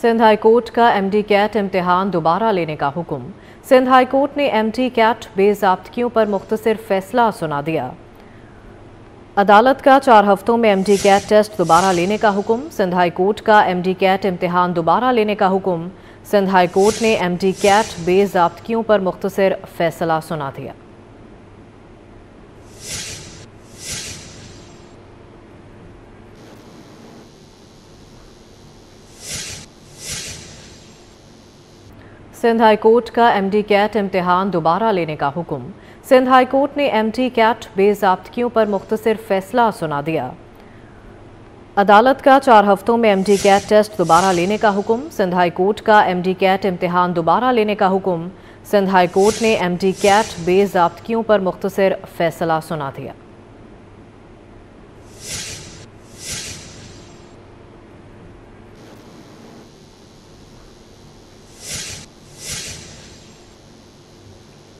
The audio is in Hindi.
सिंध हाई कोर्ट का एमडी कैट इम्तिहान दोबारा लेने का हुक्म सिंध हाई कोर्ट ने एमडी कैट बेजाबतगियों पर मुख्तर फैसला सुना दिया अदालत का चार हफ्तों में एमडी कैट टेस्ट दोबारा लेने का हुक्म सिंध हाई कोर्ट का एमडी कैट इम्तिहान दोबारा लेने का हुक्म सिंध हाई कोर्ट ने एमडी कैट बेजाबतियों पर मुख्तर फैसला सुना दिया सिंध हाई कोर्ट का एमडी कैट इम्तिहान दोबारा लेने का हुक्म सिंध हाई कोर्ट ने एमडी कैट बेजाबतगियों पर मुख्तर फैसला सुना दिया अदालत का चार हफ्तों में एमडी कैट टेस्ट दोबारा लेने का हुक्म सिंध हाई कोर्ट का एमडी कैट इम्तिहान दोबारा लेने का हुक्म सिंध हाई कोर्ट ने एमडी कैट बेजाबतियों पर मुख्तर फैसला सुना दिया